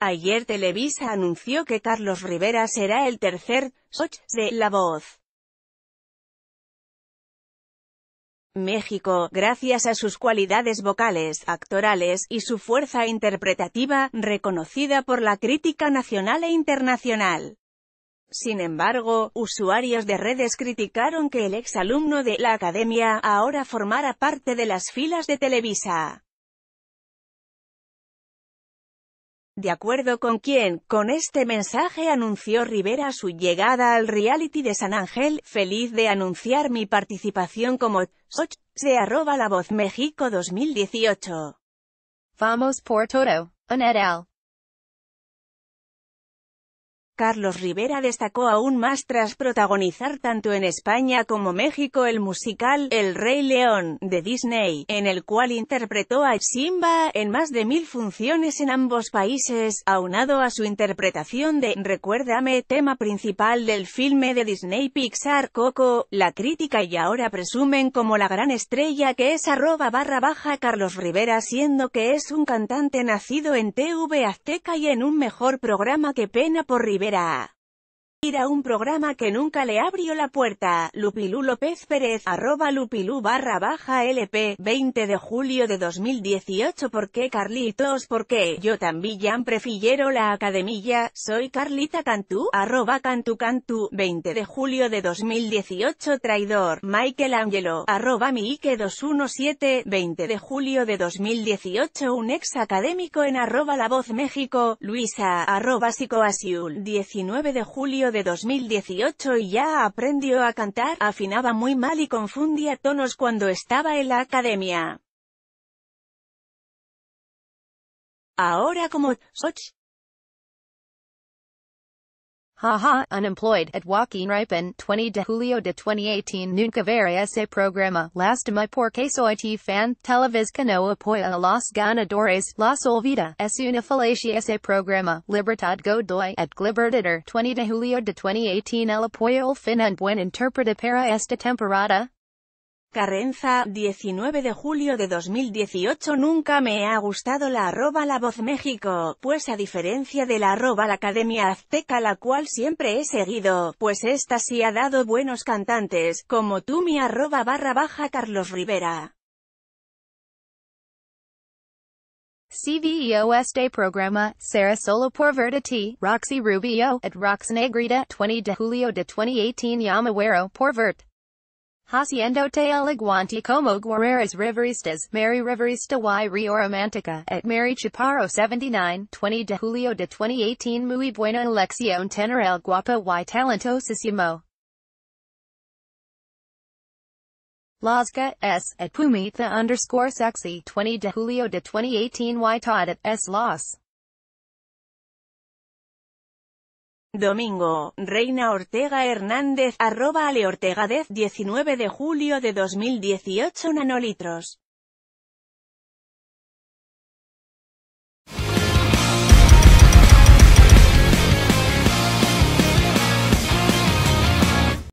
Ayer Televisa anunció que Carlos Rivera será el tercer «Soch» de La Voz. México, gracias a sus cualidades vocales, actorales, y su fuerza interpretativa, reconocida por la crítica nacional e internacional. Sin embargo, usuarios de redes criticaron que el exalumno de la academia ahora formara parte de las filas de Televisa. De acuerdo con quien, con este mensaje anunció Rivera su llegada al reality de San Ángel, feliz de anunciar mi participación como se arroba la voz México 2018. Vamos por todo, un al. Carlos Rivera destacó aún más tras protagonizar tanto en España como México el musical El Rey León, de Disney, en el cual interpretó a Simba en más de mil funciones en ambos países, aunado a su interpretación de Recuérdame, tema principal del filme de Disney Pixar Coco, la crítica y ahora presumen como la gran estrella que es arroba barra baja Carlos Rivera siendo que es un cantante nacido en TV Azteca y en un mejor programa que Pena por Rivera Rivera. ir a un programa que nunca le abrió la puerta, Lupilú López Pérez, arroba lupilú barra baja LP, 20 de julio de 2018 ¿Por qué Carlitos? ¿Por qué? Yo también prefiero la academia, soy Carlita Cantú, arroba Cantú Cantú, 20 de julio de 2018 Traidor, Michael Angelo, arroba Miike217, 20 de julio de 2018 Un ex académico en arroba La Voz México, Luisa, arroba 19 de julio de 2018 y ya aprendió a cantar, afinaba muy mal y confundía tonos cuando estaba en la academia. Ahora como Soch, Haha, unemployed, at Joaquin Ripen, 20 de julio de 2018 Nunca veré ese programa, last my porque soy t fan, televisca no apoya a los ganadores, las olvida, es una falacia ese programa, libertad godoy, at Glibbertator, 20 de julio de 2018 el apoyo al fin en buen interpreta para esta temporada, Carrenza, 19 de julio de 2018 Nunca me ha gustado la arroba La Voz México, pues a diferencia de la arroba La Academia Azteca la cual siempre he seguido, pues esta sí ha dado buenos cantantes, como tú mi arroba barra baja Carlos Rivera. CVEOS Day programa, Sara Solo por T, Roxy Rubio, at Rox Negrita, 20 de julio de 2018 Yamawero por Vert. Haciendote el guante como guerreras Riveristas, Mary Riverista y Rio Romantica, at Mary Chaparro 79, 20 de Julio de 2018 Muy buena elección tener el guapa y talentosísimo. Lasca S, at Pumita underscore sexy 20 de Julio de 2018 y Todd at S. Los. Domingo, Reina Ortega Hernández, arroba Ale Ortega 19 de julio de 2018 nanolitros.